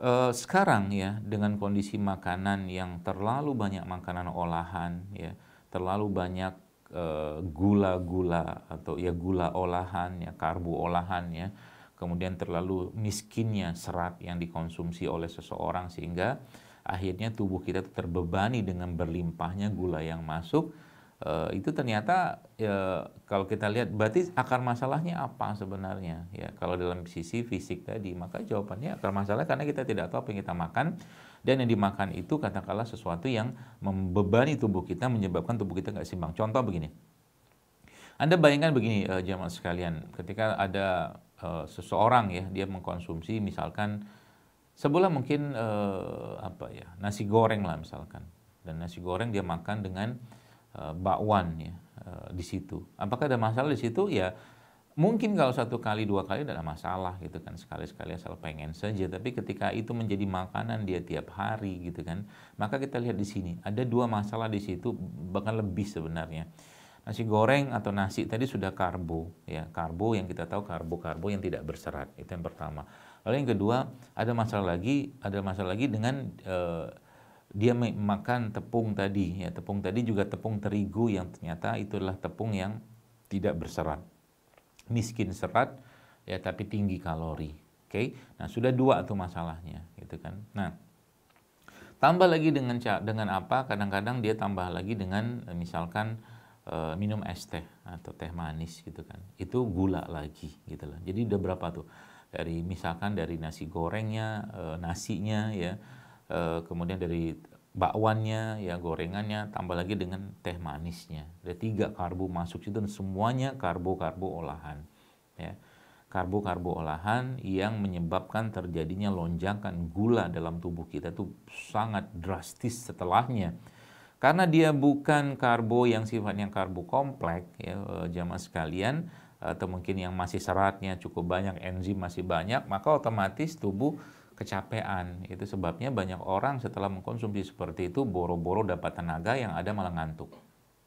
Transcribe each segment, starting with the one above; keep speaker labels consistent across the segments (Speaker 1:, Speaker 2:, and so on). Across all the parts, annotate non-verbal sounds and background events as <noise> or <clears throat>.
Speaker 1: Eh, sekarang ya dengan kondisi makanan yang terlalu banyak makanan olahan ya terlalu banyak eh, gula-gula uh, atau ya gula olahan ya karbo olahan ya kemudian terlalu miskinnya serat yang dikonsumsi oleh seseorang sehingga akhirnya tubuh kita terbebani dengan berlimpahnya gula yang masuk Eh, itu ternyata ya, kalau kita lihat berarti akar masalahnya apa sebenarnya ya kalau dalam sisi fisik tadi maka jawabannya akar masalah karena kita tidak tahu apa yang kita makan dan yang dimakan itu katakanlah sesuatu yang membebani tubuh kita menyebabkan tubuh kita nggak simbang contoh begini anda bayangkan begini uh, jemaat sekalian ketika ada uh, seseorang ya dia mengkonsumsi misalkan sebulan mungkin uh, apa ya nasi goreng lah misalkan dan nasi goreng dia makan dengan Eh, bakwan ya eh, di situ. Apakah ada masalah di situ? Ya mungkin kalau satu kali dua kali tidak ada masalah gitu kan sekali sekali asal pengen saja. Tapi ketika itu menjadi makanan dia tiap hari gitu kan, maka kita lihat di sini ada dua masalah di situ bahkan lebih sebenarnya. Nasi goreng atau nasi tadi sudah karbo ya karbo yang kita tahu karbo karbo yang tidak berserat itu yang pertama. Lalu yang kedua ada masalah lagi ada masalah lagi dengan uh, dia makan tepung tadi ya tepung tadi juga tepung terigu yang ternyata itulah tepung yang tidak berserat miskin serat ya tapi tinggi kalori oke okay? nah sudah dua tuh masalahnya gitu kan nah tambah lagi dengan dengan apa kadang-kadang dia tambah lagi dengan eh, misalkan eh, minum es teh atau teh manis gitu kan itu gula lagi gitu lah jadi udah berapa tuh dari misalkan dari nasi gorengnya eh, nasinya ya Eh, kemudian dari bakwannya, ya gorengannya, tambah lagi dengan teh manisnya. Ada tiga karbo masuk situ dan semuanya karbo-karbo olahan. Ya. Karbo-karbo olahan yang menyebabkan terjadinya lonjakan gula dalam tubuh kita itu sangat drastis setelahnya. Karena dia bukan karbo yang sifatnya karbo kompleks, ya, jamaah eh, sekalian, atau mungkin yang masih seratnya cukup banyak, enzim masih banyak, maka otomatis tubuh kecapean. Itu sebabnya banyak orang setelah mengkonsumsi seperti itu boro-boro dapat tenaga yang ada malah ngantuk.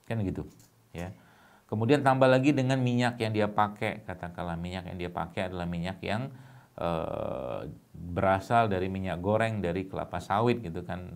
Speaker 1: Kan gitu, ya. Kemudian tambah lagi dengan minyak yang dia pakai, katakanlah minyak yang dia pakai adalah minyak yang e, berasal dari minyak goreng dari kelapa sawit gitu kan.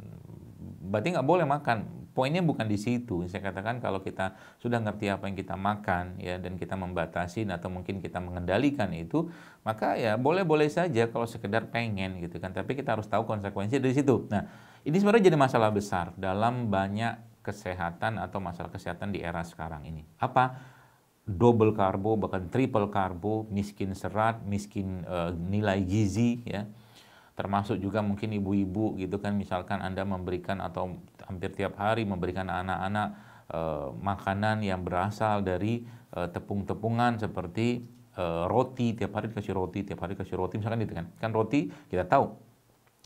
Speaker 1: Berarti nggak boleh makan poinnya bukan di situ. Saya katakan kalau kita sudah ngerti apa yang kita makan ya dan kita membatasi atau mungkin kita mengendalikan itu, maka ya boleh-boleh saja kalau sekedar pengen gitu kan. Tapi kita harus tahu konsekuensi dari situ. Nah, ini sebenarnya jadi masalah besar dalam banyak kesehatan atau masalah kesehatan di era sekarang ini. Apa? double karbo bahkan triple karbo, miskin serat, miskin uh, nilai gizi ya termasuk juga mungkin ibu-ibu gitu kan misalkan Anda memberikan atau hampir tiap hari memberikan anak-anak e, makanan yang berasal dari e, tepung-tepungan seperti e, roti tiap hari dikasih roti tiap hari kasih roti misalkan itu kan kan roti kita tahu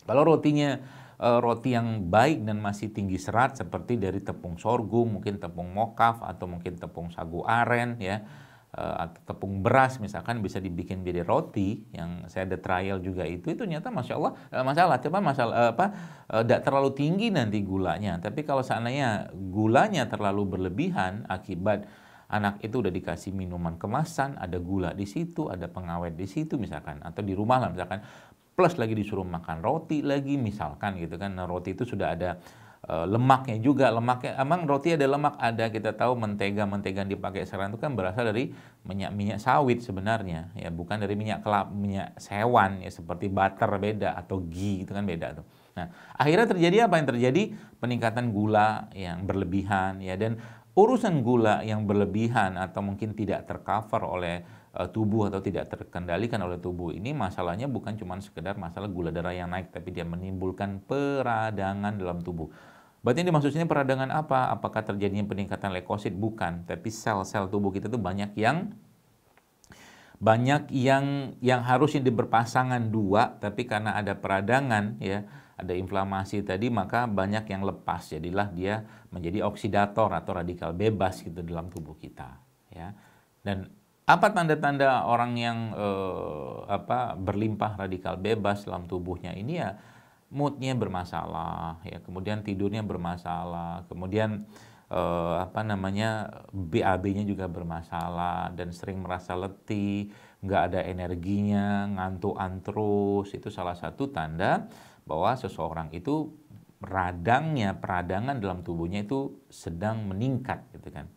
Speaker 1: kalau rotinya e, roti yang baik dan masih tinggi serat seperti dari tepung sorghum mungkin tepung mokaf atau mungkin tepung sagu aren ya Eh, atau tepung beras misalkan bisa dibikin jadi roti yang saya ada trial juga itu itu nyata masya Allah eh, masalah coba masalah eh, apa tidak terlalu tinggi nanti gulanya tapi kalau seandainya gulanya terlalu berlebihan akibat anak itu udah dikasih minuman kemasan ada gula di situ ada pengawet di situ misalkan atau di rumah lah misalkan plus lagi disuruh makan roti lagi misalkan gitu kan nah, roti itu sudah ada Eh, lemaknya juga lemaknya emang roti ada lemak ada kita tahu mentega mentega dipakai sekarang itu kan berasal dari minyak minyak sawit sebenarnya ya bukan dari minyak kelap minyak hewan ya seperti butter beda atau ghee itu kan beda tuh nah akhirnya terjadi apa yang terjadi peningkatan gula yang berlebihan ya dan urusan gula yang berlebihan atau mungkin tidak tercover oleh Eh, tubuh atau tidak terkendalikan oleh tubuh ini masalahnya bukan cuma sekedar masalah gula darah yang naik tapi dia menimbulkan peradangan dalam tubuh. Berarti ini maksudnya peradangan apa? Apakah terjadinya peningkatan leukosit? Bukan, tapi sel-sel tubuh kita itu banyak yang banyak yang yang harusnya berpasangan dua tapi karena ada peradangan ya ada inflamasi tadi maka banyak yang lepas jadilah dia menjadi oksidator atau radikal bebas gitu dalam tubuh kita ya dan apa tanda-tanda orang yang uh, apa berlimpah radikal bebas dalam tubuhnya ini ya moodnya bermasalah, ya kemudian tidurnya bermasalah, kemudian uh, apa namanya BAB-nya juga bermasalah dan sering merasa letih, nggak ada energinya, ngantuk terus itu salah satu tanda bahwa seseorang itu radangnya peradangan dalam tubuhnya itu sedang meningkat gitu kan.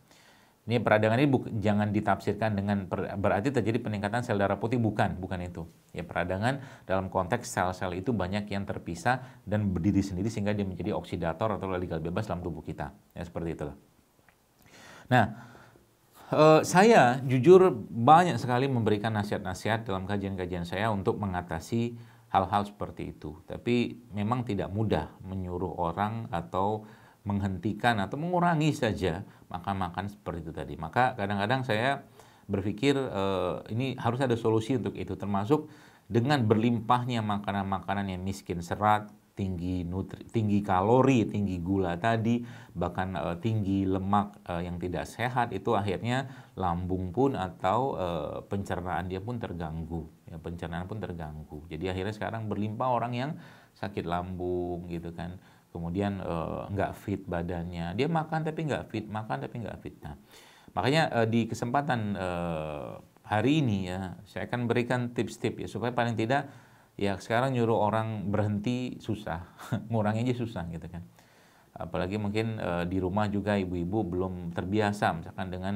Speaker 1: Ini peradangan ini buk, jangan ditafsirkan dengan per, berarti terjadi peningkatan sel darah putih bukan, bukan itu. Ya peradangan dalam konteks sel-sel itu banyak yang terpisah dan berdiri sendiri sehingga dia menjadi oksidator atau radikal bebas dalam tubuh kita. Ya seperti itu. Nah, Uh, saya jujur banyak sekali memberikan nasihat-nasihat dalam kajian-kajian saya untuk mengatasi hal-hal seperti itu. Tapi memang tidak mudah menyuruh orang atau menghentikan atau mengurangi saja makan-makan seperti itu tadi. Maka kadang-kadang saya berpikir uh, ini harus ada solusi untuk itu termasuk dengan berlimpahnya makanan-makanan yang miskin serat, tinggi nutri, tinggi kalori, tinggi gula tadi, bahkan uh, tinggi lemak uh, yang tidak sehat itu akhirnya lambung pun atau uh, pencernaan dia pun terganggu, ya, pencernaan pun terganggu. Jadi akhirnya sekarang berlimpah orang yang sakit lambung gitu kan kemudian uh, fit badannya, dia makan tapi nggak fit, makan tapi nggak fit. Nah, makanya uh, di kesempatan uh, hari ini ya, saya akan berikan tips-tips ya supaya paling tidak ya sekarang nyuruh orang berhenti susah, <laughs> ngurangin aja susah gitu kan. Apalagi mungkin uh, di rumah juga ibu-ibu belum terbiasa misalkan dengan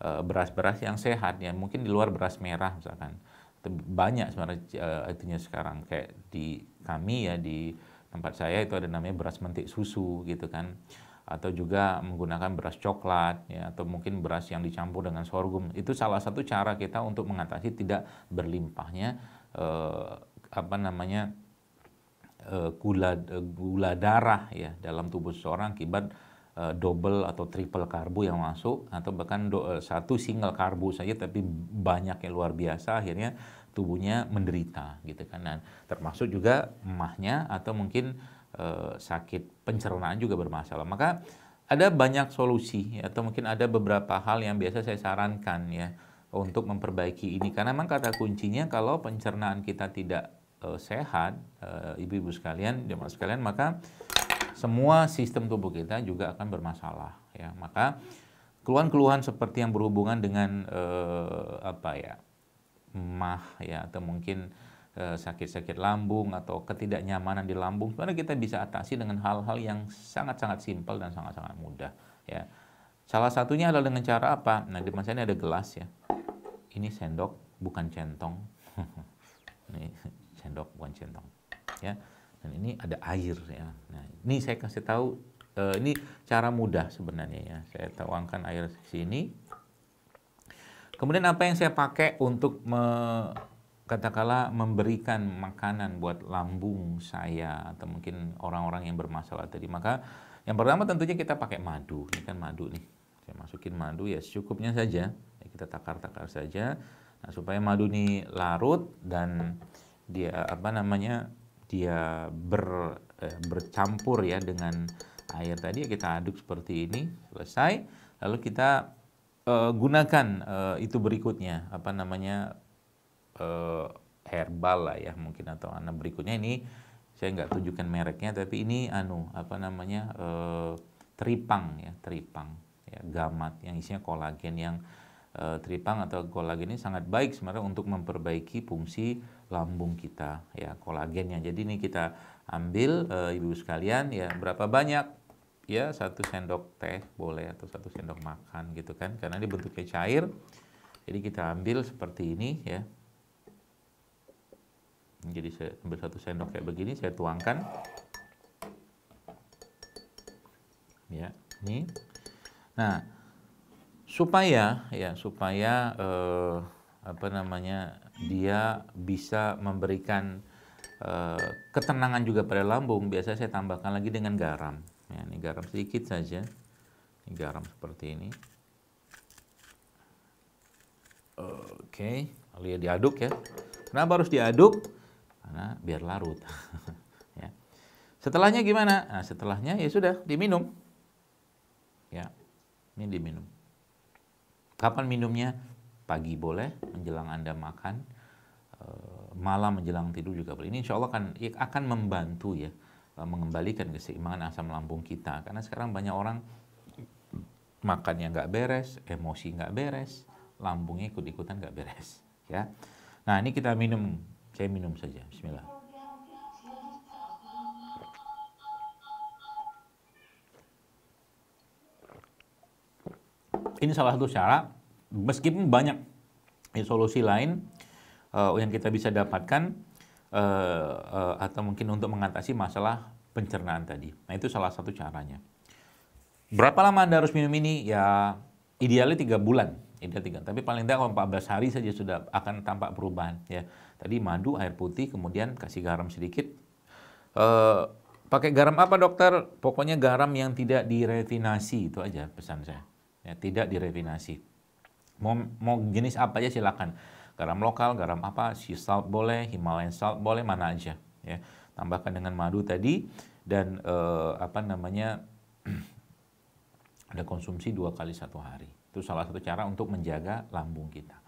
Speaker 1: beras-beras uh, yang sehat ya, mungkin di luar beras merah misalkan banyak sebenarnya uh, artinya sekarang kayak di kami ya di tempat saya itu ada namanya beras mentik susu gitu kan atau juga menggunakan beras coklat ya atau mungkin beras yang dicampur dengan sorghum itu salah satu cara kita untuk mengatasi tidak berlimpahnya eh, apa namanya eh, gula eh, gula darah ya dalam tubuh seseorang akibat Eh, double atau triple karbo yang masuk atau bahkan do, uh, satu single karbo saja tapi banyak yang luar biasa akhirnya tubuhnya menderita gitu kan dan termasuk juga emahnya atau mungkin uh, sakit pencernaan juga bermasalah maka ada banyak solusi atau mungkin ada beberapa hal yang biasa saya sarankan ya untuk memperbaiki ini karena memang kata kuncinya kalau pencernaan kita tidak uh, sehat ibu-ibu uh, sekalian jemaah sekalian maka semua sistem tubuh kita juga akan bermasalah ya. Maka keluhan-keluhan seperti yang berhubungan dengan eh, apa ya? mah ya atau mungkin eh, sakit-sakit eh, lambung atau ketidaknyamanan di lambung sebenarnya kita bisa atasi dengan hal-hal yang sangat-sangat simpel dan sangat-sangat mudah ya salah satunya adalah dengan cara apa nah di masanya ada gelas ya ini sendok bukan centong <laughs> ini sendok bukan centong ya dan ini ada air ya. Nah, ini saya kasih tahu uh, ini cara mudah sebenarnya ya. Saya tuangkan air di sini. Kemudian apa yang saya pakai untuk me, katakanlah memberikan makanan buat lambung saya atau mungkin orang-orang yang bermasalah tadi. Maka yang pertama tentunya kita pakai madu. Ini kan madu nih. Saya masukin madu ya secukupnya saja. Ya, kita takar-takar saja. Nah, supaya madu ini larut dan dia apa namanya dia ber, eh, bercampur ya dengan air tadi ya kita aduk seperti ini selesai lalu kita eh, gunakan eh, itu berikutnya apa namanya eh, herbal lah ya mungkin atau anak berikutnya ini saya nggak tunjukkan mereknya tapi ini anu apa namanya eh, teripang ya teripang ya gamat yang isinya kolagen yang uh, tripang atau kolagen ini sangat baik sebenarnya untuk memperbaiki fungsi lambung kita ya kolagennya. Jadi ini kita ambil uh, eh, ibu sekalian ya berapa banyak ya satu sendok teh boleh atau satu sendok makan gitu kan karena ini bentuknya cair. Jadi kita ambil seperti ini ya. Jadi saya ambil satu sendok kayak begini saya tuangkan. Ya, ini. Nah, supaya ya supaya eh, apa namanya dia bisa memberikan eh, ketenangan juga pada lambung biasanya saya tambahkan lagi dengan garam ya ini garam sedikit saja ini garam seperti ini oke okay. lalu ya diaduk ya kenapa harus diaduk karena biar larut <laughs> ya setelahnya gimana nah setelahnya ya sudah diminum ya ini diminum Kapan minumnya? Pagi boleh, menjelang Anda makan, eh, malam menjelang tidur juga boleh. Ini insya Allah akan, ya, akan membantu ya, eh, mengembalikan keseimbangan asam lambung kita. Karena sekarang banyak orang makannya nggak beres, emosi nggak beres, lambungnya ikut-ikutan nggak beres. ya. Nah ini kita minum, saya minum saja, bismillah. ini salah satu cara meskipun banyak ya, solusi lain uh, yang kita bisa dapatkan uh, uh, atau mungkin untuk mengatasi masalah pencernaan tadi. Nah itu salah satu caranya. Berapa lama Anda harus minum ini? Ya idealnya tiga bulan. Ideal tiga. Tapi paling tidak 14 hari saja sudah akan tampak perubahan. Ya tadi madu, air putih, kemudian kasih garam sedikit. Uh, pakai garam apa dokter? Pokoknya garam yang tidak direfinasi itu aja pesan saya ya, tidak direfinasi. Mau, mau jenis apa aja silakan, garam lokal, garam apa, sea salt boleh, Himalayan salt boleh, mana aja. Ya. Tambahkan dengan madu tadi dan eh, apa namanya <clears throat> ada konsumsi dua kali satu hari. Itu salah satu cara untuk menjaga lambung kita.